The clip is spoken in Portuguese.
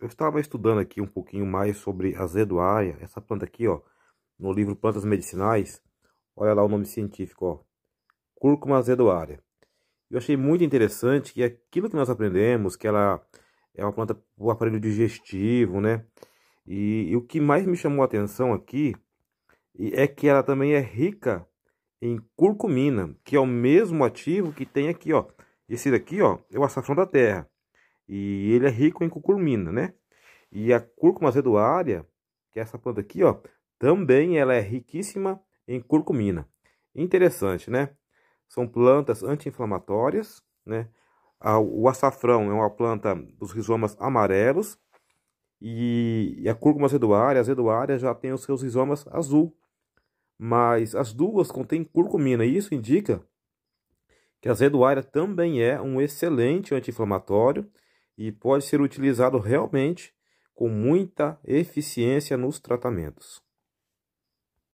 Eu estava estudando aqui um pouquinho mais sobre a zedoária, essa planta aqui, ó, no livro Plantas Medicinais. Olha lá o nome científico, ó. Cúrcuma zedoária. Eu achei muito interessante que aquilo que nós aprendemos, que ela é uma planta o aparelho digestivo, né? E, e o que mais me chamou a atenção aqui é que ela também é rica em curcumina, que é o mesmo ativo que tem aqui, ó. Esse daqui, ó, é o açafrão da terra. E ele é rico em curcumina, né? E a cúrcuma azeduária, que é essa planta aqui, ó, também ela é riquíssima em curcumina. Interessante, né? São plantas anti-inflamatórias, né? O açafrão é uma planta dos rizomas amarelos e a cúrcuma azeduária, a azeduária já tem os seus rizomas azul. Mas as duas contêm curcumina e isso indica que a azeduária também é um excelente anti-inflamatório e pode ser utilizado realmente com muita eficiência nos tratamentos.